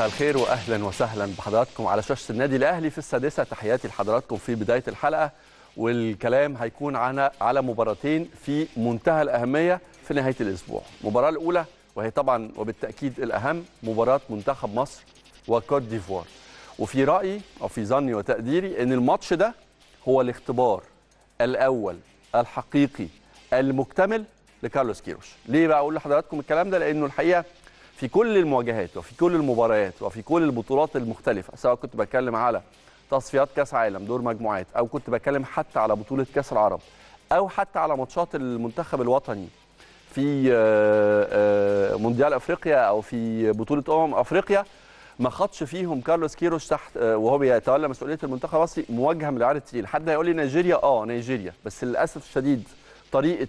مساء الخير واهلا وسهلا بحضراتكم على شاشه النادي الاهلي في السادسه تحياتي لحضراتكم في بدايه الحلقه والكلام هيكون عن على مباراتين في منتهى الاهميه في نهايه الاسبوع المباراه الاولى وهي طبعا وبالتاكيد الاهم مباراه منتخب مصر وكوت ديفوار وفي رايي او في ظني وتقديري ان الماتش ده هو الاختبار الاول الحقيقي المكتمل لكارلوس كيروش ليه بقى اقول لحضراتكم الكلام ده لانه الحقيقه في كل المواجهات وفي كل المباريات وفي كل البطولات المختلفه سواء كنت بتكلم على تصفيات كاس عالم دور مجموعات او كنت بتكلم حتى على بطوله كاس العرب او حتى على ماتشات المنتخب الوطني في آه، آه، مونديال افريقيا او في بطوله امم افريقيا ما خدش فيهم كارلوس كيروش تحت آه، وهو بيتولى مسؤوليه المنتخب المصري مواجهه من العيار التقيل حد هيقول لي نيجيريا اه نيجيريا بس للاسف الشديد طريقه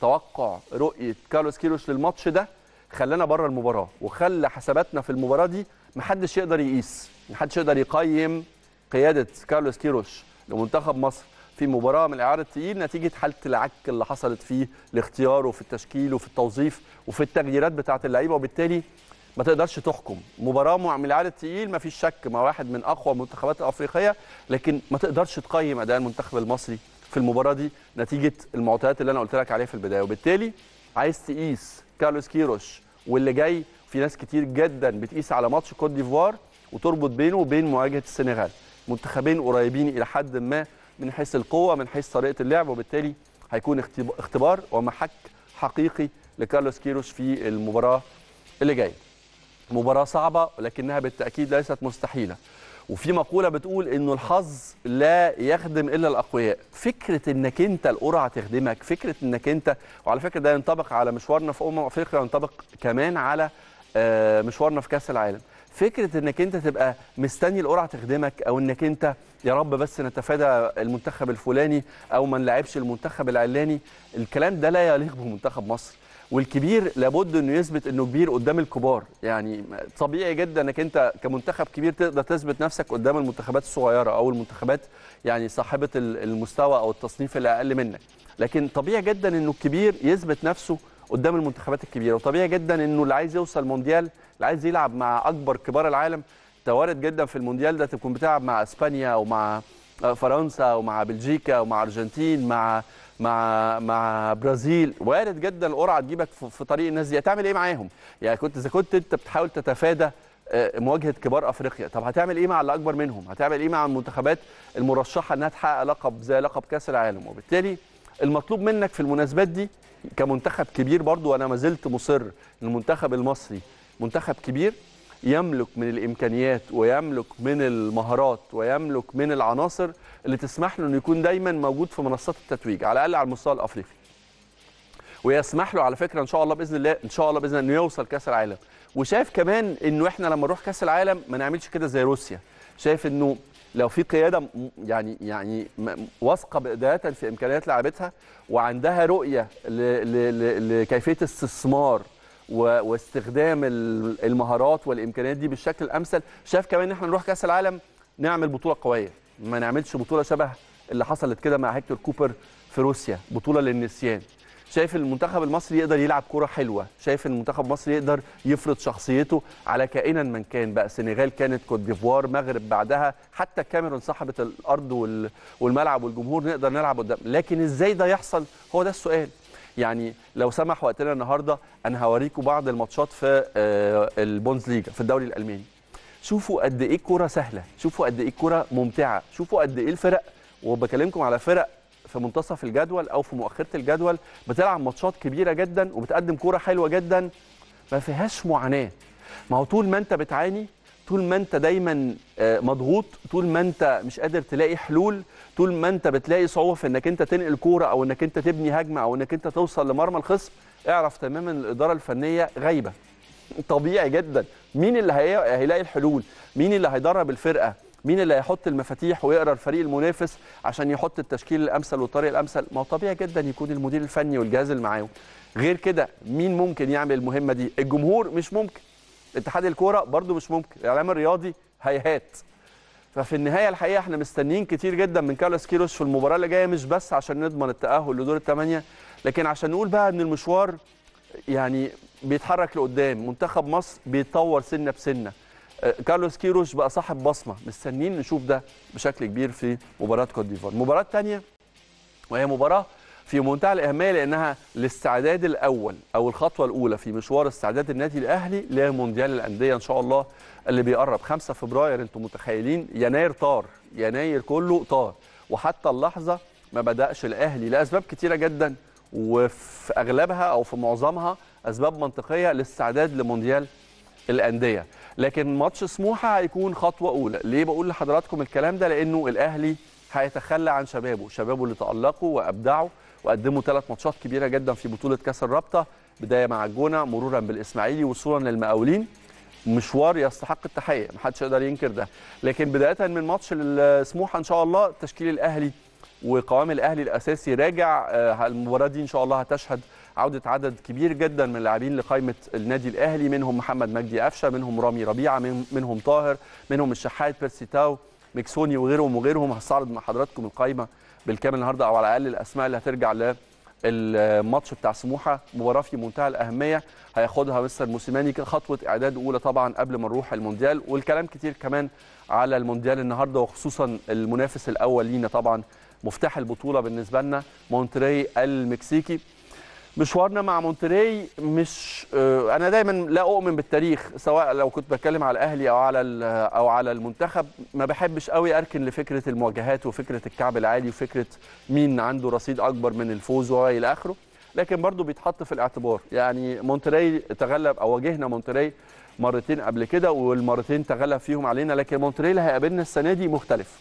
توقع رؤيه كارلوس كيروش للماتش ده خلانا بره المباراه وخلى حساباتنا في المباراه دي محدش يقدر يقيس محدش يقدر يقيم قياده كارلوس كيروش لمنتخب مصر في مباراه من العيار الثقيل نتيجه حاله العك اللي حصلت فيه لاختياره في التشكيل وفي التوظيف وفي التغييرات بتاعه اللعيبه وبالتالي ما تقدرش تحكم مباراه مع من العيار الثقيل ما فيش شك مع واحد من اقوى المنتخبات الافريقيه لكن ما تقدرش تقيم اداء المنتخب المصري في المباراه دي نتيجه المعطيات اللي انا قلت لك عليها في البدايه وبالتالي عايز تقيس كارلوس كيروش واللي جاي في ناس كتير جدا بتقيس على ماتش كوت ديفوار وتربط بينه وبين مواجهه السنغال منتخبين قريبين الى حد ما من حيث القوه من حيث طريقه اللعب وبالتالي هيكون اختبار ومحك حقيقي لكارلوس كيروش في المباراه اللي جايه مباراه صعبه ولكنها بالتاكيد ليست مستحيله وفي مقوله بتقول انه الحظ لا يخدم الا الاقوياء فكره انك انت القرعه تخدمك فكره انك انت وعلى فكره ده ينطبق على مشوارنا في امم افريقيا ينطبق كمان على آه، مشوارنا في كاس العالم فكره انك انت تبقى مستني القرعه تخدمك او انك انت يا رب بس نتفادى المنتخب الفلاني او ما نلعبش المنتخب العلاني الكلام ده لا يليق بمنتخب مصر والكبير لابد انه يثبت انه كبير قدام الكبار يعني طبيعي جدا انك انت كمنتخب كبير تقدر تثبت نفسك قدام المنتخبات الصغيره او المنتخبات يعني صاحبه المستوى او التصنيف اللي اقل منك لكن طبيعي جدا انه الكبير يثبت نفسه قدام المنتخبات الكبيره وطبيعي جدا انه اللي عايز يوصل مونديال اللي عايز يلعب مع اكبر كبار العالم توارد جدا في المونديال ده تكون بتلعب مع اسبانيا ومع فرنسا ومع بلجيكا ومع ارجنتين مع مع مع برازيل وارد جدا القرعه تجيبك في طريق الناس دي هتعمل ايه معاهم؟ يعني كنت اذا كنت انت بتحاول تتفادى آه، مواجهه كبار افريقيا طب هتعمل ايه مع اللي اكبر منهم هتعمل ايه مع المنتخبات المرشحه انها تحقق لقب زي لقب كاس العالم وبالتالي المطلوب منك في المناسبات دي كمنتخب كبير برضو وانا ما زلت مصر المنتخب المصري منتخب كبير يملك من الامكانيات ويملك من المهارات ويملك من العناصر اللي تسمح له انه يكون دايما موجود في منصات التتويج على الاقل على المستوى الافريقي. ويسمح له على فكره ان شاء الله باذن الله ان شاء الله باذن الله انه يوصل كاس العالم وشايف كمان انه احنا لما نروح كاس العالم ما نعملش كده زي روسيا شايف انه لو في قياده يعني يعني واثقه بدايه في امكانيات لعبتها وعندها رؤيه لكيفيه استثمار واستخدام المهارات والامكانيات دي بالشكل الامثل شاف كمان ان احنا نروح كاس العالم نعمل بطوله قويه ما نعملش بطوله شبه اللي حصلت كده مع هيكتور كوبر في روسيا بطوله للنسيان شايف المنتخب المصري يقدر يلعب كره حلوه شايف المنتخب المصري يقدر يفرض شخصيته على كائنا من كان بقى سنغال كانت كوت ديفوار مغرب بعدها حتى الكاميرون صاحبه الارض والملعب والجمهور نقدر نلعب قدام لكن ازاي ده يحصل هو ده السؤال يعني لو سمح وقتنا النهارده انا هوريكم بعض الماتشات في آه، البونز ليجا في الدوري الالماني شوفوا قد ايه الكوره سهله شوفوا قد ايه الكوره ممتعه شوفوا قد ايه الفرق وبكلمكم على فرق في منتصف الجدول او في مؤخره الجدول بتلعب ماتشات كبيره جدا وبتقدم كوره حلوه جدا ما فيهاش معاناه ما هو طول ما انت بتعاني طول ما انت دايما آه، مضغوط طول ما انت مش قادر تلاقي حلول طول ما انت بتلاقي صعوبه في انك انت تنقل كوره او انك انت تبني هجمه او انك انت توصل لمرمى الخصم اعرف تماما الاداره الفنيه غايبه طبيعي جدا مين اللي هيلاقي الحلول مين اللي هيدرب الفرقه مين اللي هيحط المفاتيح ويقرا الفريق المنافس عشان يحط التشكيل الامثل والطريق الامثل ما هو طبيعي جدا يكون المدير الفني والجهاز اللي معاه غير كده مين ممكن يعمل المهمه دي الجمهور مش ممكن اتحاد الكوره برده مش ممكن الاعلام الرياضي هيهات ففي النهايه الحقيقه احنا مستنيين كتير جدا من كارلوس كيروش في المباراه اللي جايه مش بس عشان نضمن التاهل لدور الثمانيه لكن عشان نقول بقى ان المشوار يعني بيتحرك لقدام منتخب مصر بيتطور سنه بسنه آه، كارلوس كيروش بقى صاحب بصمه مستنيين نشوف ده بشكل كبير في مباراه كوت ديفوار مباراه ثانيه وهي مباراه في منتهى الاهميه لانها الاستعداد الاول او الخطوه الاولى في مشوار استعداد النادي الاهلي لمونديال الانديه ان شاء الله اللي بيقرب 5 فبراير انتم متخيلين يناير طار يناير كله طار وحتى اللحظه ما بداش الاهلي لاسباب كتيره جدا وفي اغلبها او في معظمها اسباب منطقيه للاستعداد لمونديال الانديه لكن ماتش سموحه هيكون خطوه اولى ليه بقول لحضراتكم الكلام ده لانه الاهلي هيتخلى عن شبابه شبابه اللي تالقوا وابدعوا وقدموا ثلاث ماتشات كبيره جدا في بطوله كاس الرابطه بدايه مع الجونه مرورا بالاسماعيلي وصولا للمقاولين مشوار يستحق التحيه محدش يقدر ينكر ده لكن بدايه من ماتش السموحه ان شاء الله تشكيل الاهلي وقوام الاهلي الاساسي راجع آه، المباراه دي ان شاء الله هتشهد عوده عدد كبير جدا من اللاعبين لقائمه النادي الاهلي منهم محمد مجدي قفشه منهم رامي ربيعه منهم طاهر منهم الشحات بيرسي تاو وغيرهم وغيرهم هستعرض مع حضراتكم القائمه بالكامل النهارده او على الاقل الاسماء اللي هترجع الماتش بتاع سموحه مباراه في منتهى الاهميه هياخدها مستر موسيماني خطوه اعداد اولى طبعا قبل ما نروح المونديال والكلام كتير كمان على المونديال النهارده وخصوصا المنافس الاول لينا طبعا مفتاح البطوله بالنسبه لنا مونتري المكسيكي مشوارنا مع مونتري مش آه، انا دايما لا اؤمن بالتاريخ سواء لو كنت بتكلم على الاهلي او على او على المنتخب ما بحبش قوي اركن لفكره المواجهات وفكره الكعب العالي وفكره مين عنده رصيد اكبر من الفوز والى اخره لكن برضه بيتحط في الاعتبار يعني مونتري تغلب او واجهنا مونتري مرتين قبل كده والمرتين تغلب فيهم علينا لكن مونتري اللي هيقابلنا السنه دي مختلف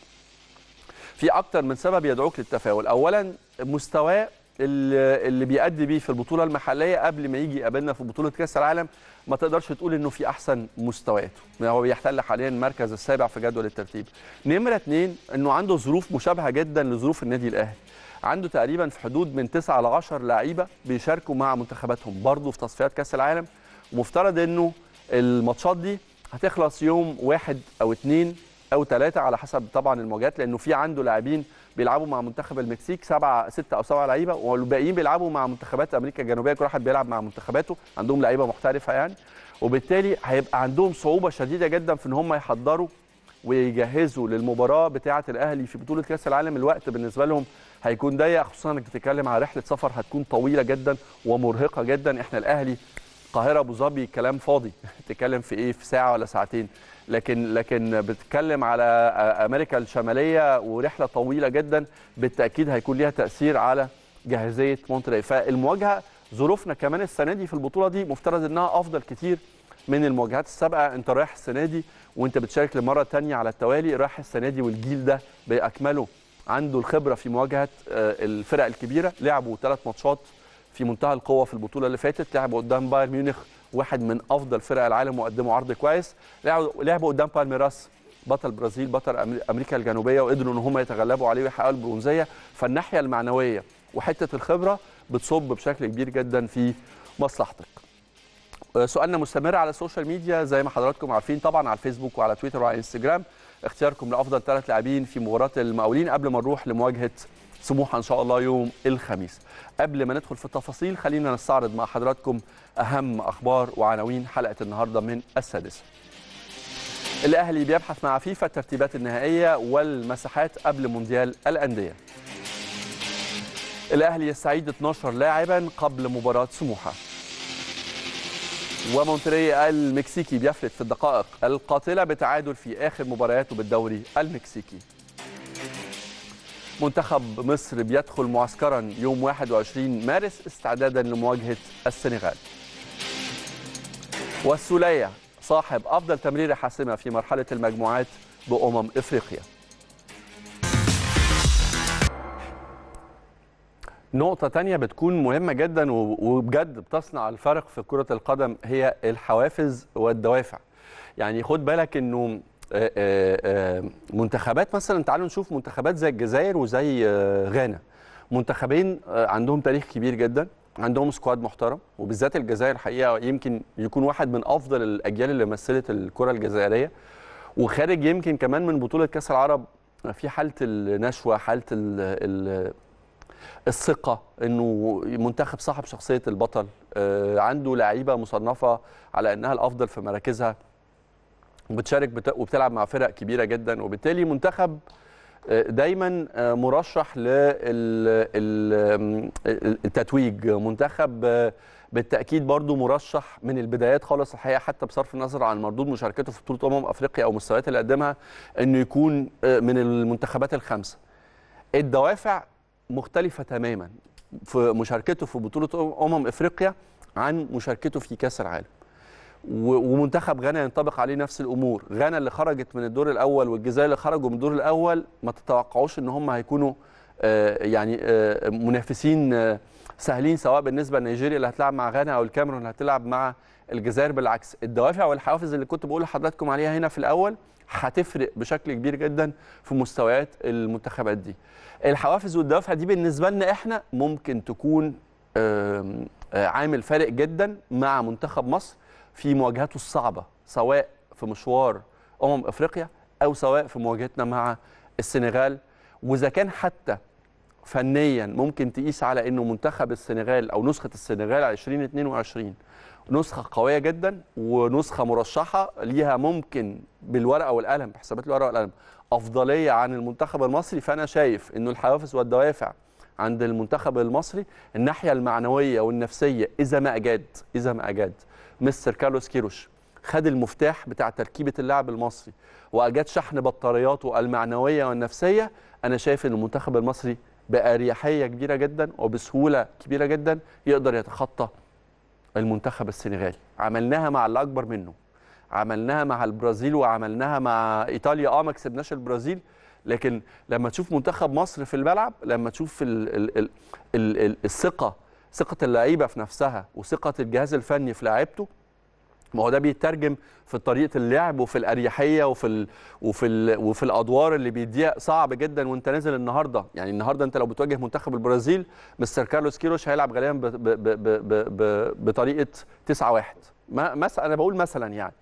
في اكتر من سبب يدعوك للتفاؤل اولا مستواه اللي بيأدي بيه في البطوله المحليه قبل ما يجي يقابلنا في بطوله كاس العالم ما تقدرش تقول انه في احسن مستوياته يعني هو بيحتل حاليا المركز السابع في جدول الترتيب نمره اثنين انه عنده ظروف مشابهه جدا لظروف النادي الاهلي عنده تقريبا في حدود من 9 ل 10 لعيبه بيشاركوا مع منتخباتهم برضه في تصفيات كاس العالم ومفترض انه الماتشات دي هتخلص يوم واحد او اثنين او ثلاثه على حسب طبعا المواجهات لانه في عنده لاعبين بيلعبوا مع منتخب المكسيك سبعه ستة او سبعه لعيبه والباقيين بيلعبوا مع منتخبات امريكا الجنوبيه كل واحد بيلعب مع منتخباته عندهم لعيبه محترفه يعني وبالتالي هيبقى عندهم صعوبه شديده جدا في ان هم يحضروا ويجهزوا للمباراه بتاعه الاهلي في بطوله كاس العالم الوقت بالنسبه لهم هيكون ضيق خصوصا انك بتتكلم على رحله سفر هتكون طويله جدا ومرهقه جدا احنا الاهلي القاهره ابو ظبي كلام فاضي تتكلم في ايه في ساعه ولا ساعتين لكن لكن بتتكلم على امريكا الشماليه ورحله طويله جدا بالتاكيد هيكون ليها تاثير على جاهزيه مونتري فالمواجهه ظروفنا كمان السنه دي في البطوله دي مفترض انها افضل كتير من المواجهات السابقه انت رايح السنه دي وانت بتشارك لمره الثانيه على التوالي رايح السنه دي والجيل ده باكمله عنده الخبره في مواجهه آه، الفرق الكبيره لعبوا ثلاث ماتشات في منتهى القوه في البطوله اللي فاتت لعبوا قدام بايرن ميونخ واحد من افضل فرق العالم وقدموا عرض كويس لعبوا قدام بالميراس بطل برازيل بطل امريكا الجنوبيه وقدروا ان هم يتغلبوا عليه ويحققوا البرونزيه فالناحيه المعنويه وحته الخبره بتصب بشكل كبير جدا في مصلحتك آه، سؤالنا مستمر على السوشيال ميديا زي ما حضراتكم عارفين طبعا على الفيسبوك وعلى تويتر وعلى انستجرام اختياركم لافضل ثلاث لاعبين في مباراه المقاولين قبل ما نروح لمواجهه سموحه ان شاء الله يوم الخميس قبل ما ندخل في التفاصيل خلينا نستعرض مع حضراتكم اهم اخبار وعناوين حلقه النهارده من السادسه الاهلي بيبحث مع فيفا الترتيبات النهائيه والمساحات قبل مونديال الانديه الاهلي يستعيد 12 لاعبا قبل مباراه سموحه ومونتري المكسيكي بيفلت في الدقائق القاتله بتعادل في اخر مبارياته بالدوري المكسيكي منتخب مصر بيدخل معسكرا يوم 21 مارس استعدادا لمواجهة السنغال والسولية صاحب أفضل تمريرة حاسمة في مرحلة المجموعات بأمم إفريقيا نقطة تانية بتكون مهمة جدا وبجد بتصنع الفرق في كرة القدم هي الحوافز والدوافع يعني خد بالك انه آه، آه، آه، منتخبات مثلا تعالوا نشوف منتخبات زي الجزائر وزي غانا منتخبين عندهم تاريخ كبير جدا عندهم سكواد محترم وبالذات الجزائر الحقيقه يمكن يكون واحد من افضل الاجيال اللي مثلت الكره الجزائريه وخارج يمكن كمان من بطوله كاس العرب في حاله النشوه حاله ال ال الثقه انه منتخب صاحب شخصيه البطل عنده لعيبه مصنفه على انها الافضل في مراكزها وبتشارك بت... وبتلعب مع فرق كبيره جدا وبالتالي منتخب آه، دايما آه، مرشح للتتويج منتخب آه، بالتاكيد برضو مرشح من البدايات خالص الحقيقه حتى بصرف النظر عن مردود مشاركته في بطوله امم افريقيا او المستويات اللي قدمها انه يكون من المنتخبات الخمسه الدوافع مختلفه تماما في مشاركته في بطوله امم افريقيا عن مشاركته في كاس العالم ومنتخب غانا ينطبق عليه نفس الامور غانا اللي خرجت من الدور الاول والجزائر اللي خرجوا من الدور الاول ما تتوقعوش ان هم هيكونوا آه، يعني آه، منافسين آه، سهلين سواء بالنسبه لنيجيريا اللي هتلعب مع غانا او الكاميرون اللي هتلعب مع الجزائر بالعكس الدوافع والحوافز اللي كنت بقول لحضراتكم عليها هنا في الاول هتفرق بشكل كبير جدا في مستويات المنتخبات دي الحوافز والدوافع دي بالنسبه لنا احنا ممكن تكون عامل فارق جدا مع منتخب مصر في مواجهاته الصعبه سواء في مشوار امم افريقيا او سواء في مواجهتنا مع السنغال واذا كان حتى فنيا ممكن تقيس على انه منتخب السنغال او نسخه السنغال 2022 نسخه قويه جدا ونسخه مرشحه ليها ممكن بالورقه والقلم بحسابات الورقه والقلم افضليه عن المنتخب المصري فانا شايف انه الحوافز والدوافع عند المنتخب المصري الناحيه المعنويه والنفسيه اذا ما اجاد اذا ما اجاد مستر كارلوس كيروش خد المفتاح بتاع تركيبه اللاعب المصري واجاد شحن بطارياته المعنويه والنفسيه انا شايف ان المنتخب المصري باريحيه كبيره جدا وبسهوله كبيره جدا يقدر يتخطى المنتخب السنغالي عملناها مع اللي اكبر منه عملناها مع البرازيل وعملناها مع ايطاليا اه ما كسبناش البرازيل لكن لما تشوف منتخب مصر في الملعب لما تشوف الثقه ثقه اللعيبه في نفسها وثقه الجهاز الفني في لعيبته ما هو ده بيترجم في طريقه اللعب وفي الاريحيه وفي ال وفي ال وفي الادوار اللي بيديها صعب جدا وانت نازل النهارده يعني النهارده انت لو بتواجه منتخب البرازيل مستر كارلوس كيروش هيلعب غالبا بطريقه 9 1 مثلا انا بقول مثلا يعني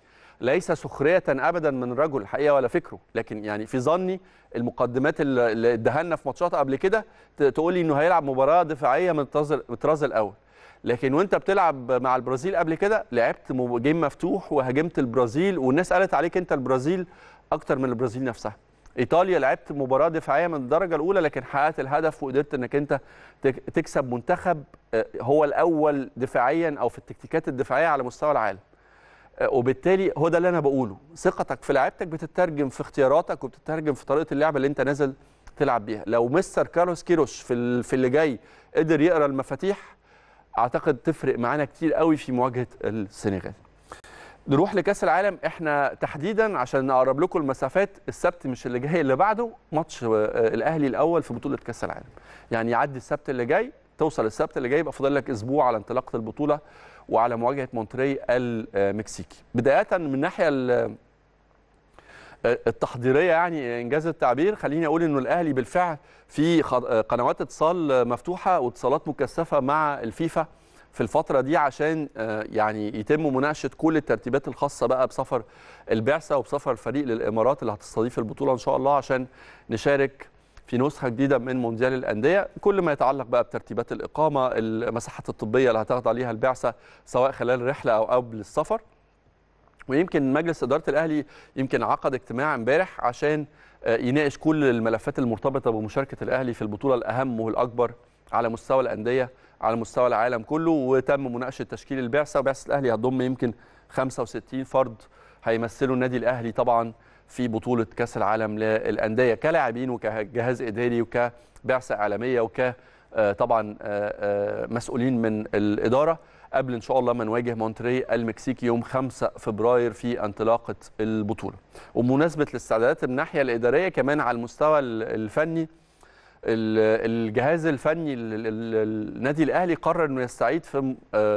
ليس سخريه ابدا من رجل حقيقه ولا فكره لكن يعني في ظني المقدمات اللي ادهلنا في ماتشات قبل كده تقول لي انه هيلعب مباراه دفاعيه من الطراز الاول لكن وانت بتلعب مع البرازيل قبل كده لعبت جيم مفتوح وهاجمت البرازيل والناس قالت عليك انت البرازيل اكتر من البرازيل نفسها ايطاليا لعبت مباراه دفاعيه من الدرجه الاولى لكن حققت الهدف وقدرت انك انت تكسب منتخب آه، هو الاول دفاعيا او في التكتيكات الدفاعيه على مستوى العالم وبالتالي هو ده اللي انا بقوله ثقتك في لعبتك بتترجم في اختياراتك وبتترجم في طريقه اللعب اللي انت نازل تلعب بيها لو مستر كارلوس كيروش في في اللي جاي قدر يقرا المفاتيح اعتقد تفرق معانا كتير قوي في مواجهه السنغال نروح لكاس العالم احنا تحديدا عشان نقرب لكم المسافات السبت مش اللي جاي اللي بعده ماتش آه، الاهلي الاول في بطوله كاس العالم يعني يعدي السبت اللي جاي توصل السبت اللي جاي يبقى فاضل لك اسبوع على انطلاقه البطوله وعلى مواجهه مونتري المكسيكي بدايه من الناحيه التحضيريه يعني انجاز التعبير خليني اقول انه الاهلي بالفعل في قنوات اتصال مفتوحه واتصالات مكثفه مع الفيفا في الفتره دي عشان آه، يعني يتم مناقشه كل الترتيبات الخاصه بقى بسفر البعثه وبسفر الفريق للامارات اللي هتستضيف البطوله ان شاء الله عشان نشارك في نسخه جديده من مونديال الانديه كل ما يتعلق بقى بترتيبات الاقامه المساحات الطبيه اللي هتاخد عليها البعثه سواء خلال الرحله او قبل السفر ويمكن مجلس اداره الاهلي يمكن عقد اجتماع امبارح عشان آه، يناقش كل الملفات المرتبطه بمشاركه الاهلي في البطوله الاهم والاكبر على مستوى الانديه على مستوى العالم كله وتم مناقشه تشكيل البعثه وبعثه الاهلي هتضم يمكن 65 فرد هيمثلوا النادي الاهلي طبعا في بطوله كاس العالم للانديه كلاعبين وكجهاز اداري وكبعثه اعلاميه وك آه، طبعا آه، آه، مسؤولين من الاداره قبل ان شاء الله ما نواجه مونتري المكسيكي يوم 5 فبراير في انطلاقه البطوله ومناسبه الاستعدادات من الناحيه الاداريه كمان على المستوى الفني الجهاز الفني النادي الاهلي قرر انه يستعيد في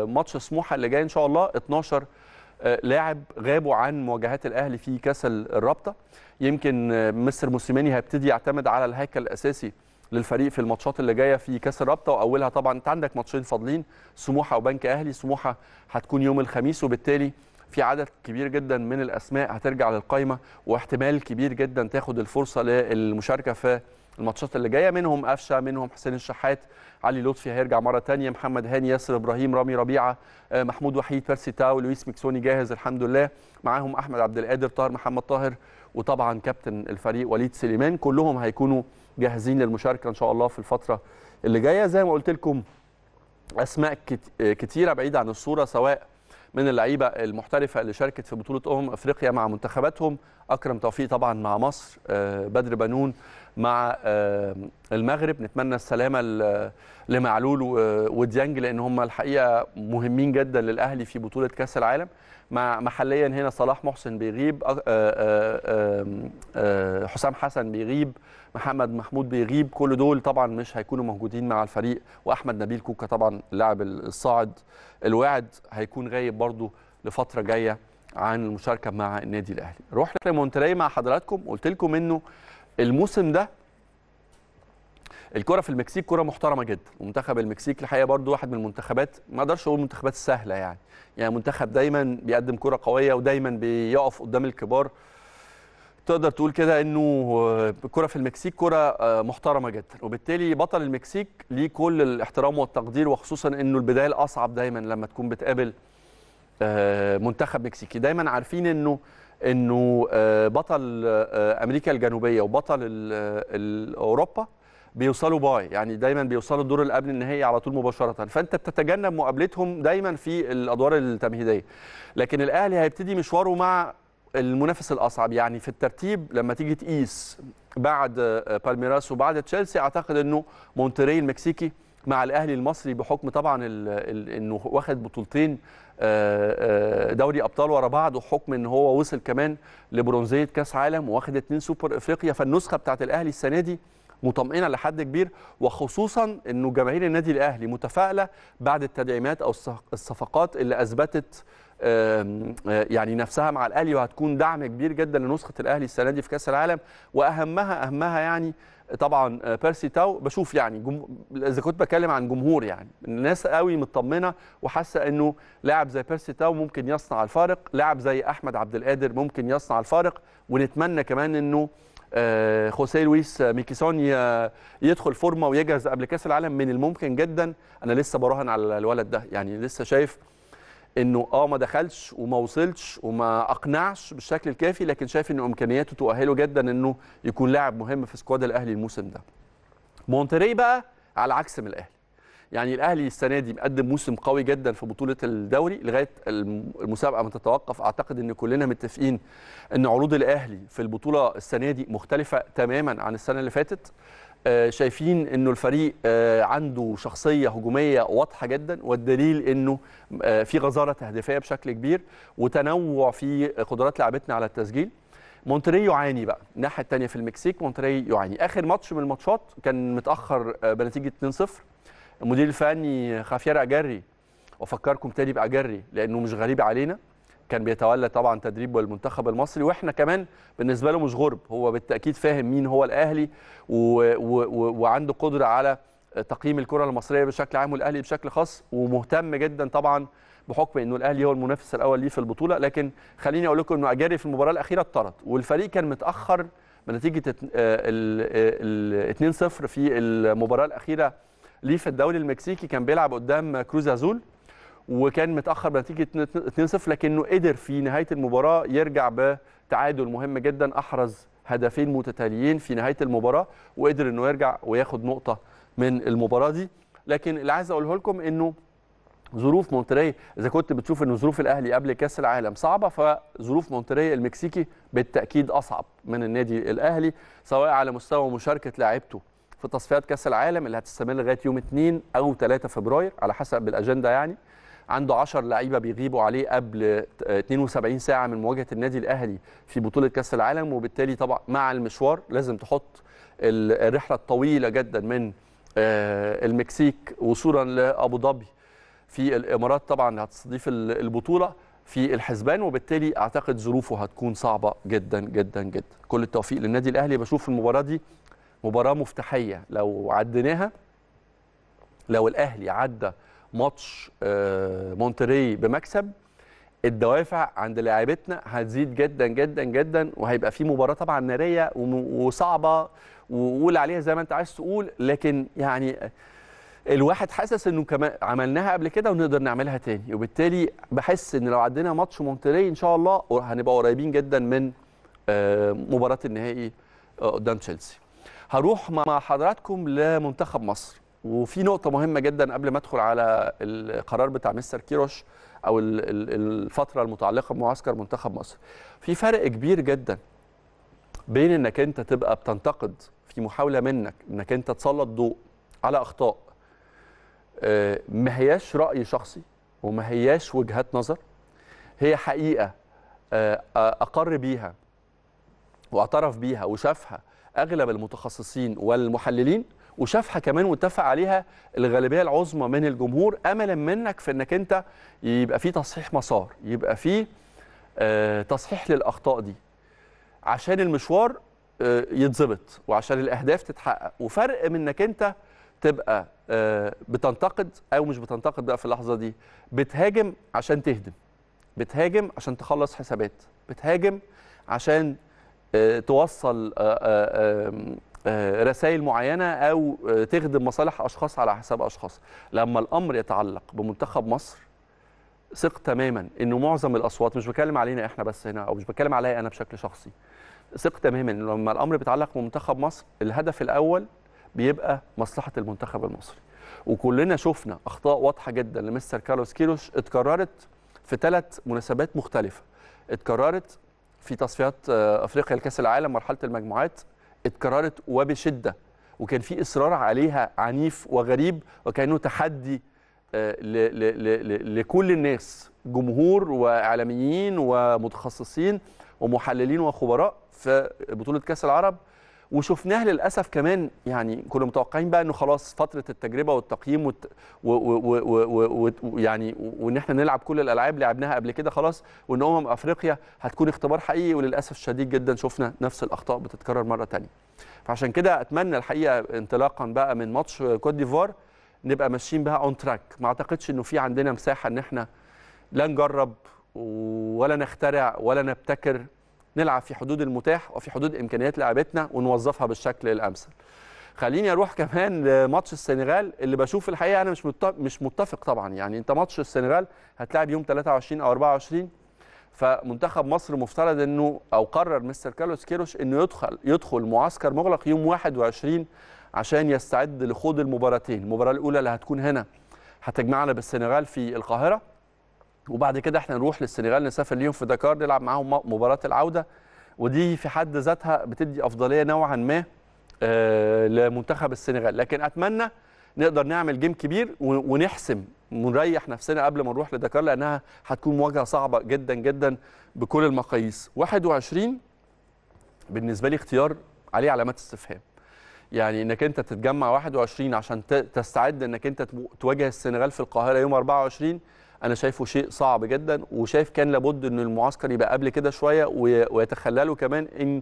ماتش سموحه اللي جاي ان شاء الله 12 لاعب غابوا عن مواجهات الاهلي في كاس الرابطه يمكن مستر موسيماني هيبتدي يعتمد على الهيكل الاساسي للفريق في الماتشات اللي جايه في كاس الرابطه واولها طبعا انت عندك ماتشين فاضلين سموحه وبنك اهلي سموحه هتكون يوم الخميس وبالتالي في عدد كبير جدا من الاسماء هترجع للقائمه واحتمال كبير جدا تاخد الفرصه للمشاركه في الماتشات اللي جايه منهم قفشه منهم حسين الشحات علي لطفي هيرجع مره ثانيه محمد هاني ياسر ابراهيم رامي ربيعه آه، محمود وحيد بيرسي تاو لويس مكسوني جاهز الحمد لله معاهم احمد عبد القادر طاهر محمد طاهر وطبعا كابتن الفريق وليد سليمان كلهم هيكونوا جاهزين للمشاركه ان شاء الله في الفتره اللي جايه زي ما قلت لكم اسماء آه، كتيره بعيده عن الصوره سواء من اللعيبه المحترفه اللي شاركت في بطوله امم افريقيا مع منتخباتهم اكرم توفيق طبعا مع مصر آه، بدر بنون مع آه، المغرب نتمنى السلامه لمعلول وديانج لان هم الحقيقه مهمين جدا للاهلي في بطوله كاس العالم مع محليا هنا صلاح محسن بيغيب آه، حسام حسن بيغيب محمد محمود بيغيب كل دول طبعا مش هيكونوا موجودين مع الفريق واحمد نبيل كوكا طبعا اللاعب الصاعد الواعد هيكون غايب برضه لفتره جايه عن المشاركه مع النادي الاهلي رحنا لمونتري مع حضراتكم قلت لكم انه الموسم ده الكره في المكسيك كره محترمه جدا ومنتخب المكسيك الحقيقه برضو واحد من المنتخبات ما اقدرش اقول منتخبات سهله يعني يعني منتخب دايما بيقدم كره قويه ودايما بيقف قدام الكبار تقدر تقول كده انه الكره آه، في المكسيك كره آه، محترمه جدا وبالتالي بطل المكسيك ليه كل الاحترام والتقدير وخصوصا انه البدايه الاصعب دايما لما تكون بتقابل آه، منتخب مكسيكي دايما عارفين انه انه بطل امريكا الجنوبيه وبطل اوروبا بيوصلوا باي يعني دايما بيوصلوا الدور قبل النهائي على طول مباشره فانت بتتجنب مقابلتهم دايما في الادوار التمهيديه لكن الاهلي هيبتدي مشواره مع المنافس الاصعب يعني في الترتيب لما تيجي تقيس بعد آه، بالميراس وبعد تشيلسي اعتقد انه مونتري المكسيكي مع الاهلي المصري بحكم طبعا انه واخد بطولتين آه، آه، دوري ابطال ورا بعض وحكم ان هو وصل كمان لبرونزيه كاس عالم واخد اتنين سوبر افريقيا فالنسخه بتاعت الاهلي السنه دي مطمئنه لحد كبير وخصوصا انه جماهير النادي الاهلي متفائله بعد التدعيمات او الصفقات اللي اثبتت آه، يعني نفسها مع الاهلي وهتكون دعم كبير جدا لنسخه الاهلي السنه دي في كاس العالم واهمها اهمها يعني طبعا آه، بيرسي تاو بشوف يعني جم... اذا كنت بتكلم عن جمهور يعني الناس قوي مطمنه وحاسه انه لاعب زي بيرسي تاو ممكن يصنع الفارق لاعب زي احمد عبد القادر ممكن يصنع الفارق ونتمنى كمان انه آه، خوسيه لويس ميكيسون يدخل فورمه ويجهز قبل كاس العالم من الممكن جدا انا لسه براهن على الولد ده يعني لسه شايف انه اه ما دخلش وما وصلش وما اقنعش بالشكل الكافي لكن شايف ان امكانياته تؤهله جدا انه يكون لاعب مهم في سكواد الاهلي الموسم ده. مونتري بقى على عكس من الاهلي. يعني الاهلي السنه دي مقدم موسم قوي جدا في بطوله الدوري لغايه المسابقه ما تتوقف اعتقد ان كلنا متفقين ان عروض الاهلي في البطوله السنه دي مختلفه تماما عن السنه اللي فاتت. آه، شايفين انه الفريق آه، عنده شخصيه هجوميه واضحه جدا والدليل انه آه، في غزاره تهديفيه بشكل كبير وتنوع في قدرات لعبتنا على التسجيل مونتري يعاني بقى الناحيه الثانيه في المكسيك مونتري يعاني اخر ماتش من الماتشات كان متاخر بنتيجه 2-0 المدير الفني خافير اجري وافكركم تاني باجري لانه مش غريب علينا كان بيتولى طبعا تدريب المنتخب المصري واحنا كمان بالنسبه له مش غرب هو بالتاكيد فاهم مين هو الاهلي و... و... وعنده قدره على تقييم الكره المصريه بشكل عام والاهلي بشكل خاص ومهتم جدا طبعا بحكم انه الاهلي هو المنافس الاول ليه في البطوله لكن خليني اقول لكم انه اجاري في المباراه الاخيره اتطرد والفريق كان متاخر بنتيجه 2-0 آه، في المباراه الاخيره ليه في الدوري المكسيكي كان بيلعب قدام كروز ازول وكان متاخر بنتيجه 2-0 لكنه قدر في نهايه المباراه يرجع بتعادل مهم جدا احرز هدفين متتاليين في نهايه المباراه وقدر انه يرجع وياخد نقطه من المباراه دي لكن اللي عايز اقوله لكم انه ظروف مونتري اذا كنت بتشوف ان ظروف الاهلي قبل كاس العالم صعبه فظروف مونتري المكسيكي بالتاكيد اصعب من النادي الاهلي سواء على مستوى مشاركه لاعبته في تصفيات كاس العالم اللي هتستمر لغايه يوم 2 او 3 فبراير على حسب الاجنده يعني عنده 10 لعيبه بيغيبوا عليه قبل 72 ساعه من مواجهه النادي الاهلي في بطوله كاس العالم وبالتالي طبعا مع المشوار لازم تحط الرحله الطويله جدا من آه، المكسيك وصولا لابو ظبي في الامارات طبعا هتستضيف البطوله في الحسبان وبالتالي اعتقد ظروفه هتكون صعبه جدا جدا جدا كل التوفيق للنادي الاهلي بشوف المباراه دي مباراه مفتاحيه لو عديناها لو الاهلي عدى ماتش آه، مونتري بمكسب الدوافع عند لاعبتنا هتزيد جدا جدا جدا وهيبقى في مباراه طبعا ناريه وصعبه وقول عليها زي ما انت عايز تقول لكن يعني الواحد حاسس انه كمان عملناها قبل كده ونقدر نعملها تاني وبالتالي بحس ان لو عدينا ماتش مونتري ان شاء الله هنبقى قريبين جدا من آه، مباراه النهائي قدام تشيلسي هروح مع حضراتكم لمنتخب مصر وفي نقطه مهمه جدا قبل ما ادخل على القرار بتاع مستر كيروش او الفتره المتعلقه بمعسكر منتخب مصر في فرق كبير جدا بين انك انت تبقى بتنتقد في محاوله منك انك انت تسلط ضوء على اخطاء آه، ما هياش راي شخصي وما هياش وجهات نظر هي حقيقه آه، اقر بيها واعترف بيها وشافها اغلب المتخصصين والمحللين وشافها كمان واتفق عليها الغالبيه العظمى من الجمهور املا منك في انك انت يبقى في تصحيح مسار يبقى في آه، تصحيح للاخطاء دي عشان المشوار آه، يتظبط وعشان الاهداف تتحقق وفرق من انك انت تبقى آه، بتنتقد او مش بتنتقد بقى في اللحظه دي بتهاجم عشان تهدم بتهاجم عشان تخلص حسابات بتهاجم عشان توصل آه، رسائل معينه او آه، تخدم مصالح اشخاص على حساب اشخاص لما الامر يتعلق بمنتخب مصر ثق تماما انه معظم الاصوات مش بتكلم علينا احنا بس هنا او مش بتكلم عليا انا بشكل شخصي ثق تماما انه لما الامر بيتعلق بمنتخب مصر الهدف الاول بيبقى مصلحه المنتخب المصري وكلنا شفنا اخطاء واضحه جدا لمستر كارلوس كيروش اتكررت في ثلاث مناسبات مختلفه اتكررت في تصفيات آه، افريقيا لكاس العالم مرحله المجموعات اتكررت وبشده وكان في اصرار عليها عنيف وغريب وكانه تحدي آه، لكل الناس جمهور واعلاميين ومتخصصين ومحللين وخبراء في بطوله كاس العرب وشفناه للاسف كمان يعني كنا متوقعين بقى انه خلاص فتره التجربه والتقييم وت... و... و... و... و... يعني وان احنا نلعب كل الالعاب اللي لعبناها قبل كده خلاص وان امم افريقيا هتكون اختبار حقيقي وللاسف الشديد جدا شفنا نفس الاخطاء بتتكرر مره ثانيه فعشان كده اتمنى الحقيقه انطلاقا بقى من ماتش كوت ديفوار نبقى ماشيين بها اون تراك ما اعتقدش انه في عندنا مساحه ان احنا لا نجرب ولا نخترع ولا نبتكر نلعب في حدود المتاح وفي حدود امكانيات لعبتنا ونوظفها بالشكل الامثل خليني اروح كمان لماتش السنغال اللي بشوف الحقيقه انا مش مش متفق طبعا يعني انت ماتش السنغال هتلعب يوم 23 او 24 فمنتخب مصر مفترض انه او قرر مستر كارلوس كيروش انه يدخل يدخل معسكر مغلق يوم 21 عشان يستعد لخوض المباراتين المباراه الاولى اللي هتكون هنا هتجمعنا بالسنغال في القاهره وبعد كده احنا نروح للسنغال نسافر ليهم في دكار نلعب معاهم مباراه العوده ودي في حد ذاتها بتدي افضليه نوعا ما آه، لمنتخب السنغال لكن اتمنى نقدر نعمل جيم كبير ونحسم ونريح نفسنا قبل ما نروح لدكار لانها هتكون مواجهه صعبه جدا جدا بكل المقاييس 21 بالنسبه لي اختيار عليه علامات استفهام يعني انك انت تتجمع 21 عشان تستعد انك انت تواجه السنغال في القاهره يوم 24 انا شايفه شيء صعب جدا وشايف كان لابد ان المعسكر يبقى قبل كده شويه ويتخلله كمان ان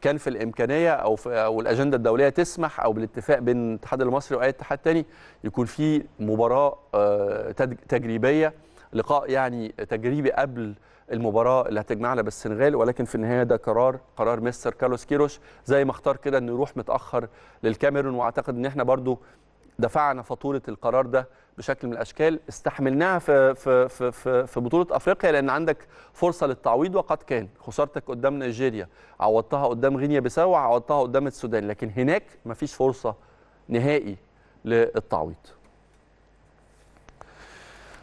كان في الامكانيه او في او الاجنده الدوليه تسمح او بالاتفاق بين الاتحاد المصري واي اتحاد تاني يكون في مباراه آه، تجريبيه لقاء يعني تجريبي قبل المباراه اللي هتجمعنا بالسنغال ولكن في النهايه ده قرار قرار مستر كارلوس كيروش زي ما اختار كده انه يروح متاخر للكاميرون واعتقد ان احنا برضو دفعنا فاتوره القرار ده بشكل من الاشكال استحملناها في في في في, بطوله افريقيا لان عندك فرصه للتعويض وقد كان خسارتك قدام نيجيريا عوضتها قدام غينيا بيساو عوضتها قدام السودان لكن هناك مفيش فرصه نهائي للتعويض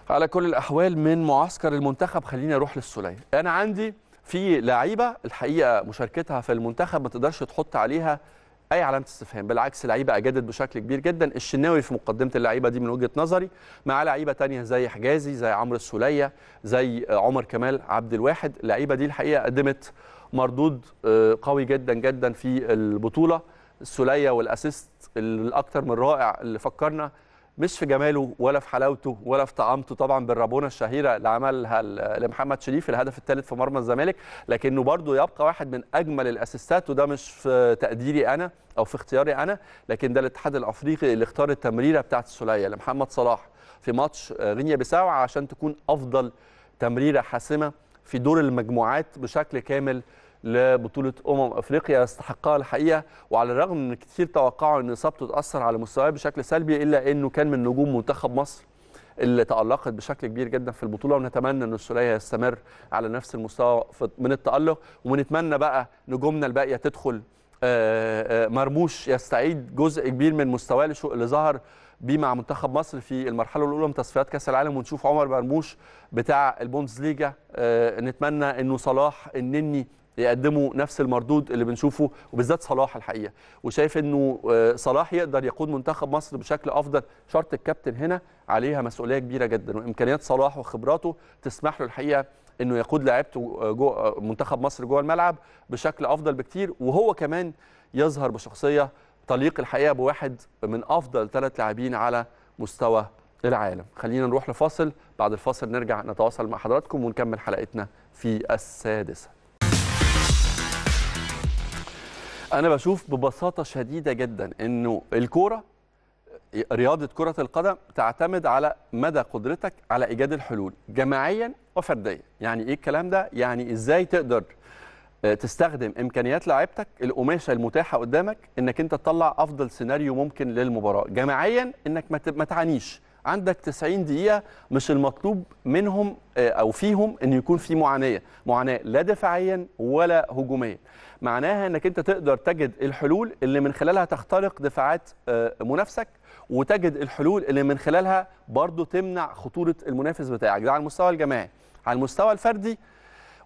على كل الاحوال من معسكر المنتخب خليني اروح للسوليه انا عندي في لعيبه الحقيقه مشاركتها في المنتخب ما تقدرش تحط عليها اي علامه استفهام بالعكس لعيبه اجادت بشكل كبير جدا الشناوي في مقدمه اللعيبه دي من وجهه نظري مع لعيبه تانية زي حجازي زي عمرو السوليه زي عمر كمال عبد الواحد اللعيبه دي الحقيقه قدمت مردود آه، قوي جدا جدا في البطوله السوليه والاسيست الاكثر من رائع اللي فكرنا مش في جماله ولا في حلاوته ولا في طعامته طبعا بالرابونه الشهيره اللي عملها لمحمد شريف الهدف الثالث في مرمى الزمالك لكنه برضه يبقى واحد من اجمل الاسيستات وده مش في تقديري انا او في اختياري انا لكن ده الاتحاد الافريقي اللي اختار التمريره بتاعت السوليه لمحمد صلاح في ماتش غينيا بيساو عشان تكون افضل تمريره حاسمه في دور المجموعات بشكل كامل لبطوله امم افريقيا استحقها الحقيقه وعلى الرغم من كتير توقعوا ان اصابته تاثر على مستواه بشكل سلبي الا انه كان من نجوم منتخب مصر اللي تألقت بشكل كبير جدا في البطولة ونتمنى أن السولية يستمر على نفس المستوى من التألق ونتمنى بقى نجومنا الباقية تدخل آه، آه، مرموش يستعيد جزء كبير من مستواه اللي ظهر بيه مع منتخب مصر في المرحله الاولى من تصفيات كاس العالم ونشوف عمر مرموش بتاع البوندسليجا آه، نتمنى انه صلاح النني يقدموا نفس المردود اللي بنشوفه وبالذات صلاح الحقيقه وشايف انه آه، صلاح يقدر يقود منتخب مصر بشكل افضل شرط الكابتن هنا عليها مسؤوليه كبيره جدا وامكانيات صلاح وخبراته تسمح له الحقيقه انه يقود لعيبته آه، جوه آه، منتخب مصر جوه الملعب بشكل افضل بكتير وهو كمان يظهر بشخصيه تليق الحقيقه بواحد من افضل ثلاث لاعبين على مستوى العالم خلينا نروح لفاصل بعد الفاصل نرجع نتواصل مع حضراتكم ونكمل حلقتنا في السادسه انا بشوف ببساطه شديده جدا انه الكوره رياضه كره القدم تعتمد على مدى قدرتك على ايجاد الحلول جماعيا وفرديا يعني ايه الكلام ده يعني ازاي تقدر آه، تستخدم امكانيات لاعيبتك القماشه المتاحه قدامك انك انت تطلع افضل سيناريو ممكن للمباراه جماعيا انك ما تعانيش عندك 90 دقيقه مش المطلوب منهم آه، او فيهم ان يكون في معاناه معاناه لا دفاعيا ولا هجوميا معناها انك انت تقدر تجد الحلول اللي من خلالها تخترق دفاعات آه، منافسك وتجد الحلول اللي من خلالها برضه تمنع خطوره المنافس بتاعك ده على المستوى الجماعي على المستوى الفردي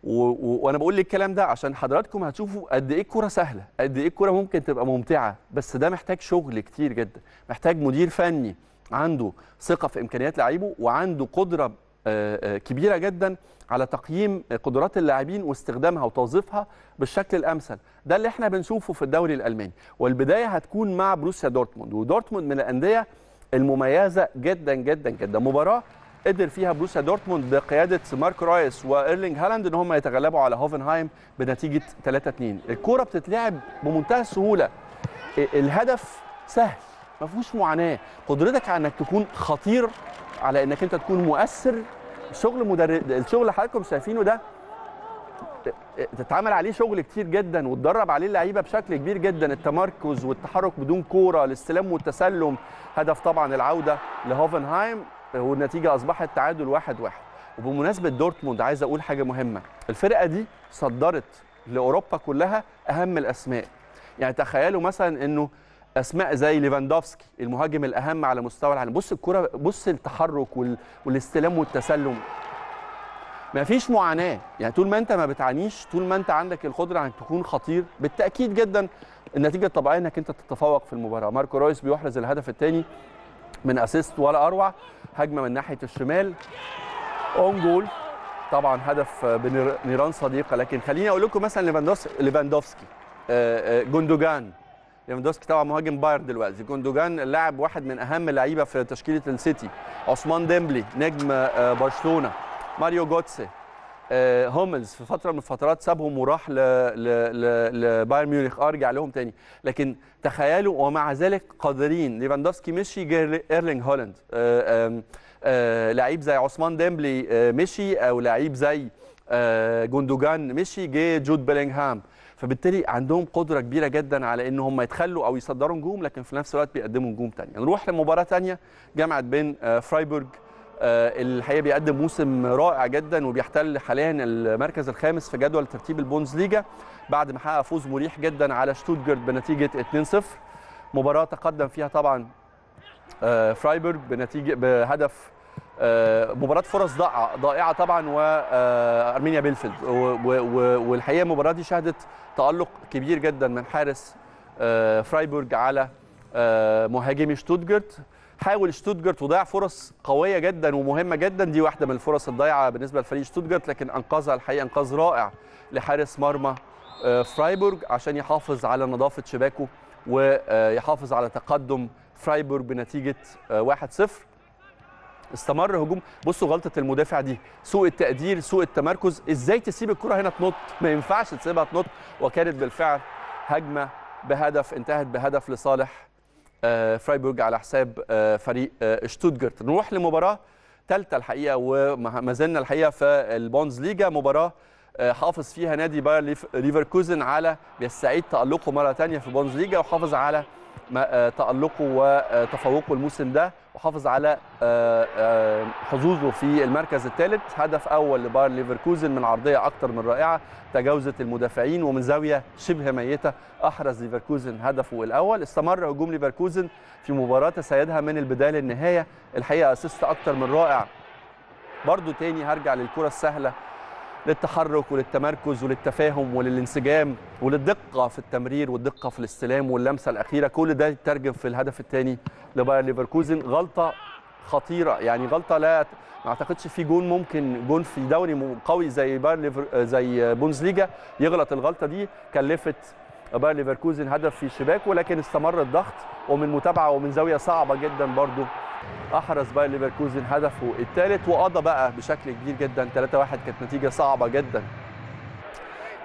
وانا بقول لك الكلام ده عشان حضراتكم هتشوفوا قد ايه الكوره سهله قد ايه الكوره ممكن تبقى ممتعه بس ده محتاج شغل كتير جدا محتاج مدير فني عنده ثقه في امكانيات لعيبه وعنده قدره آه، آه، كبيره جدا على تقييم قدرات اللاعبين واستخدامها وتوظيفها بالشكل الامثل ده اللي احنا بنشوفه في الدوري الالماني والبدايه هتكون مع بروسيا دورتموند ودورتموند من الانديه المميزه جدا جدا جدا مباراه قدر فيها بروسيا دورتموند بقياده مارك رايس وايرلينج هالاند ان هم يتغلبوا على هوفنهايم بنتيجه 3 2 الكوره بتتلعب بمنتهى السهوله الهدف سهل ما فيهوش معاناه قدرتك على انك تكون خطير على انك انت تكون مؤثر شغل مدرب الشغل اللي حضراتكم شايفينه ده تتعامل عليه شغل كتير جدا وتدرب عليه اللعيبه بشكل كبير جدا التمركز والتحرك بدون كوره الاستلام والتسلم هدف طبعا العوده لهوفنهايم والنتيجه اصبحت تعادل واحد واحد وبمناسبه دورتموند عايز اقول حاجه مهمه الفرقه دي صدرت لاوروبا كلها اهم الاسماء يعني تخيلوا مثلا انه اسماء زي ليفاندوفسكي المهاجم الاهم على مستوى العالم بص الكره بص التحرك وال... والاستلام والتسلم ما فيش معاناه يعني طول ما انت ما بتعانيش طول ما انت عندك القدره انك تكون خطير بالتاكيد جدا النتيجه الطبيعيه انك انت تتفوق في المباراه ماركو رويس بيحرز الهدف الثاني من اسيست ولا اروع هجمه من ناحيه الشمال اون جول طبعا هدف بنيران صديقه لكن خليني اقول لكم مثلا ليفاندوفسكي آه، آه، جوندوجان ليفاندوسكي طبعا مهاجم بايرن دلوقتي جوندوجان لاعب واحد من اهم اللعيبه في تشكيله السيتي عثمان ديمبلي نجم آه، برشلونه ماريو جوتسي آه، هوملز في فتره من الفترات سابهم وراح لبايرن ميونخ آه، ارجع لهم تاني لكن تخيلوا ومع ذلك قادرين ليفاندوفسكي مشي ايرلينج هولاند لعيب زي عثمان ديمبلي مشي او لعيب زي جوندوجان مشي جه جود بيلينغهام فبالتالي عندهم قدره كبيره جدا على ان هم يتخلوا او يصدروا نجوم لكن في نفس الوقت بيقدموا نجوم ثانيه نروح لمباراه ثانيه جامعه بين آه، فرايبورج آه، الحقيقه بيقدم موسم رائع جدا وبيحتل حاليا المركز الخامس في جدول ترتيب البونز ليجا بعد ما حقق فوز مريح جدا على شتوتجارت بنتيجه 2-0 مباراه تقدم فيها طبعا آه، فرايبورج بنتيجه بهدف آه، مباراه فرص ضائعه طبعا وارمينيا آه، بيلفيلد والحقيقه المباراه دي شهدت تالق كبير جدا من حارس آه، فرايبورغ على مهاجمي شتوتجرت حاول شتوتجرت وضيع فرص قويه جدا ومهمه جدا دي واحده من الفرص الضايعه بالنسبه لفريق شتوتجرت لكن انقذها الحقيقه انقاذ رائع لحارس مرمى فرايبورغ عشان يحافظ على نظافه شباكه ويحافظ على تقدم فرايبورغ بنتيجه 1-0 استمر هجوم بصوا غلطه المدافع دي سوء التقدير سوء التمركز ازاي تسيب الكره هنا تنط ما ينفعش تسيبها تنط وكانت بالفعل هجمه بهدف انتهت بهدف لصالح آه، فرايبورج على حساب آه، فريق آه، شتوتجارت نروح لمباراه ثالثه الحقيقه وما زلنا الحقيقه في البونز ليجا مباراه حافظ فيها نادي باير ليفركوزن على بيستعيد تألقه مره ثانيه في البونز ليجا وحافظ على آه، تألقه وتفوقه الموسم ده وحافظ على آه، آه، حظوظه في المركز الثالث هدف أول لباير ليفركوزن من عرضية أكثر من رائعة تجاوزت المدافعين ومن زاوية شبه ميتة أحرز ليفركوزن هدفه الأول استمر هجوم ليفركوزن في مباراة تسيدها من البداية للنهاية الحقيقة أسيست أكثر من رائع برضو تاني هرجع للكرة السهلة للتحرك وللتمركز وللتفاهم وللانسجام وللدقه في التمرير والدقه في الاستلام واللمسه الاخيره كل ده يترجم في الهدف الثاني لباير ليفركوزن غلطه خطيره يعني غلطه لا ما اعتقدش في جون ممكن جون في دوري قوي زي باير زي بونزليجا يغلط الغلطه دي كلفت باير ليفركوزن هدف في الشباك ولكن استمر الضغط ومن متابعه ومن زاويه صعبه جدا برضو احرز باير ليفركوزن هدفه الثالث وقضى بقى بشكل كبير جدا 3-1 كانت نتيجه صعبه جدا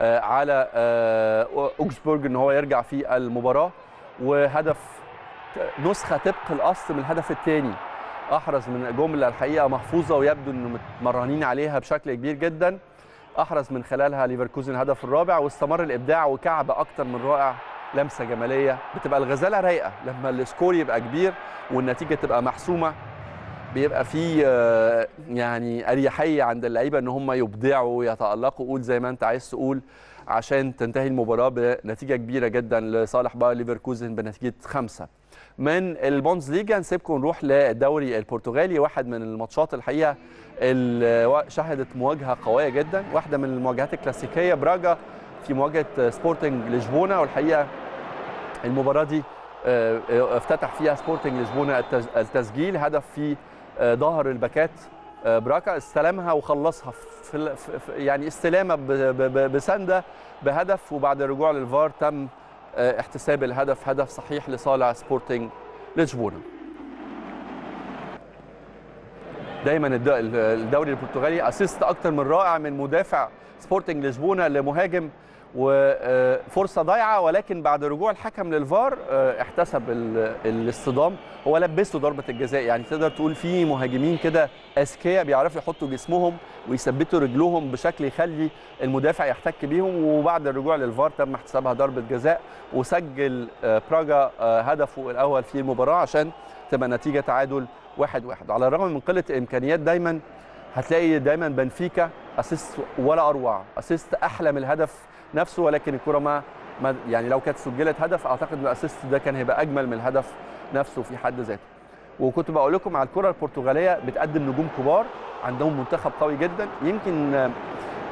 آه، على آه، اوكسبورج ان هو يرجع في المباراه وهدف نسخه طبق الاصل من الهدف الثاني احرز من جمله الحقيقه محفوظه ويبدو انه متمرنين عليها بشكل كبير جدا احرز من خلالها ليفركوزن الهدف الرابع واستمر الابداع وكعب اكتر من رائع لمسه جماليه بتبقى الغزاله رايقه لما السكور يبقى كبير والنتيجه تبقى محسومه بيبقى في آه، يعني اريحيه عند اللعيبه ان هم يبدعوا ويتالقوا قول زي ما انت عايز تقول عشان تنتهي المباراه بنتيجه كبيره جدا لصالح بقى ليفركوزن بنتيجه خمسة من البونز ليجا نسيبكم نروح للدوري البرتغالي واحد من الماتشات الحقيقه شهدت مواجهه قويه جدا واحده من المواجهات الكلاسيكيه براجا في مواجهه سبورتنج لشبونه والحقيقه المباراه دي آه، افتتح فيها سبورتنج لشبونه التسجيل هدف في آه، ظهر الباكات آه، براكا استلمها وخلصها في يعني استلامه بسنده بهدف وبعد الرجوع للفار تم احتساب الهدف هدف صحيح لصالح سبورتنج لشبونه دايما الدوري البرتغالي اسيست اكتر من رائع من مدافع سبورتنج لشبونه لمهاجم وفرصه ضايعه ولكن بعد رجوع الحكم للفار آه، احتسب الاصطدام هو لبسه ضربه الجزاء يعني تقدر تقول في مهاجمين كده اذكياء بيعرفوا يحطوا جسمهم ويثبتوا رجلهم بشكل يخلي المدافع يحتك بيهم وبعد الرجوع للفار تم احتسابها ضربه جزاء وسجل آه، براجا آه، هدفه الاول في المباراه عشان تبقى النتيجه تعادل 1-1 واحد واحد. على الرغم من قله الامكانيات دايما هتلاقي دايما بنفيكا اسيست ولا اروع اسيست احلى من الهدف نفسه ولكن الكره ما يعني لو كانت سجلت هدف اعتقد ان الاسيست ده كان هيبقى اجمل من الهدف نفسه في حد ذاته وكنت بقول لكم على الكره البرتغاليه بتقدم نجوم كبار عندهم منتخب قوي جدا يمكن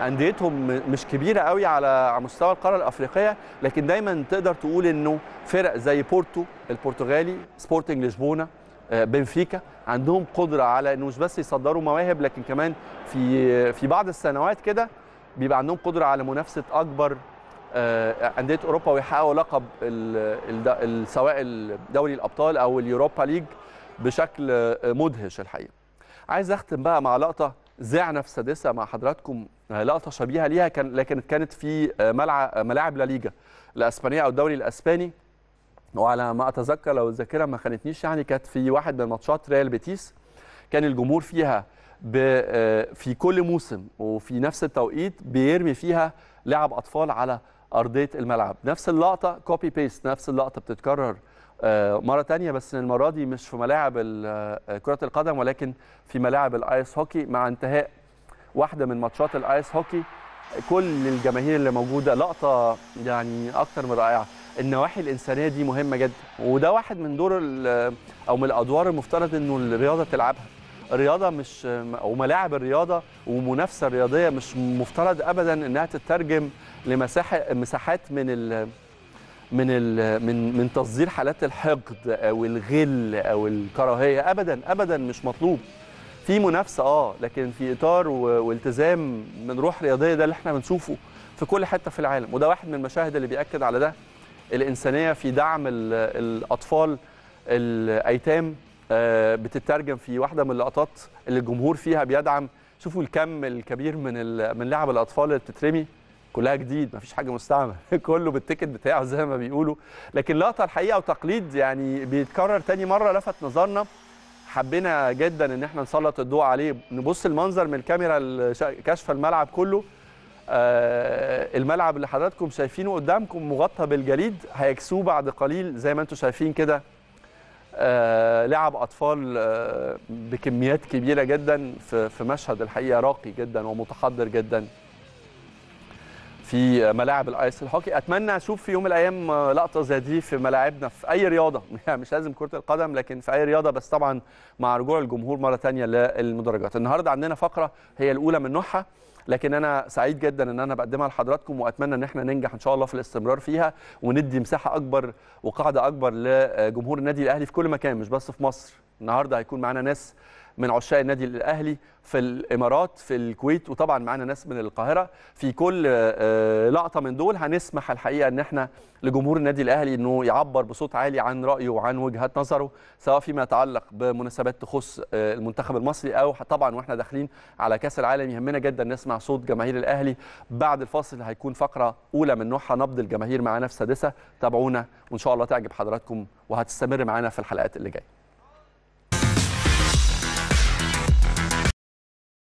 انديتهم مش كبيره قوي على مستوى القاره الافريقيه لكن دايما تقدر تقول انه فرق زي بورتو البرتغالي سبورتنج لشبونه آه، بنفيكا عندهم قدره على انه مش بس يصدروا مواهب لكن كمان في في بعض السنوات كده بيبقى عندهم قدره على منافسه اكبر آه، انديه اوروبا ويحققوا لقب سواء دوري الابطال او اليوروبا ليج بشكل آه، مدهش الحقيقه. عايز اختم بقى مع لقطه ذاعنا في السادسه مع حضراتكم آه، لقطه شبيهه ليها كان لكن كانت في آه، ملعب آه، ملاعب لا ليجا الاسبانيه او الدوري الاسباني وعلى ما اتذكر لو الذاكره ما خانتنيش يعني كانت في واحد من ماتشات ريال بيتيس كان الجمهور فيها في كل موسم وفي نفس التوقيت بيرمي فيها لعب اطفال على ارضيه الملعب نفس اللقطه كوبي بيست نفس اللقطه بتتكرر آه، مره تانية بس المره دي مش في ملاعب آه، كره القدم ولكن في ملاعب الايس هوكي مع انتهاء واحده من ماتشات الايس هوكي كل الجماهير اللي موجوده لقطه يعني اكتر من رائعه النواحي الانسانيه دي مهمه جدا وده واحد من دور آه، او من الادوار المفترض انه الرياضه تلعبها الرياضه مش وملاعب الرياضه ومنافسه الرياضيه مش مفترض ابدا انها تترجم لمساحه مساحات من من من من تصدير حالات الحقد او الغل او الكراهيه ابدا ابدا مش مطلوب في منافسه اه لكن في اطار والتزام من روح رياضيه ده اللي احنا بنشوفه في كل حته في العالم وده واحد من المشاهد اللي بياكد على ده الانسانيه في دعم الاطفال الايتام آه، بتترجم في واحده من اللقطات اللي الجمهور فيها بيدعم شوفوا الكم الكبير من من لعب الاطفال اللي بتترمي كلها جديد مفيش حاجه مستعمل كله بالتيكت بتاعه زي ما بيقولوا لكن لقطه الحقيقه وتقليد يعني بيتكرر تاني مره لفت نظرنا حبينا جدا ان احنا نسلط الضوء عليه نبص المنظر من الكاميرا كشف الملعب كله آه الملعب اللي حضراتكم شايفينه قدامكم مغطى بالجليد هيكسوه بعد قليل زي ما انتم شايفين كده آه لعب اطفال آه بكميات كبيره جدا في, في مشهد الحقيقه راقي جدا ومتحضر جدا في ملاعب الايس الهوكي اتمنى اشوف في يوم من الايام لقطه زي دي في ملاعبنا في اي رياضه يعني مش لازم كره القدم لكن في اي رياضه بس طبعا مع رجوع الجمهور مره ثانيه للمدرجات النهارده عندنا فقره هي الاولى من نوعها لكن انا سعيد جدا ان انا بقدمها لحضراتكم واتمنى ان احنا ننجح ان شاء الله في الاستمرار فيها وندي مساحه اكبر وقاعده اكبر لجمهور النادي الاهلي في كل مكان مش بس في مصر النهارده هيكون معانا ناس من عشاق النادي الاهلي في الامارات في الكويت وطبعا معانا ناس من القاهره في كل آه، آه، لقطه من دول هنسمح الحقيقه ان احنا لجمهور النادي الاهلي انه يعبر بصوت عالي عن رايه وعن وجهات نظره سواء فيما يتعلق بمناسبات تخص آه، المنتخب المصري او طبعا واحنا داخلين على كاس العالم يهمنا جدا نسمع صوت جماهير الاهلي بعد الفاصل هيكون فقره اولى من نوعها نبض الجماهير معانا في سادسه تابعونا وان شاء الله تعجب حضراتكم وهتستمر معانا في الحلقات اللي جايه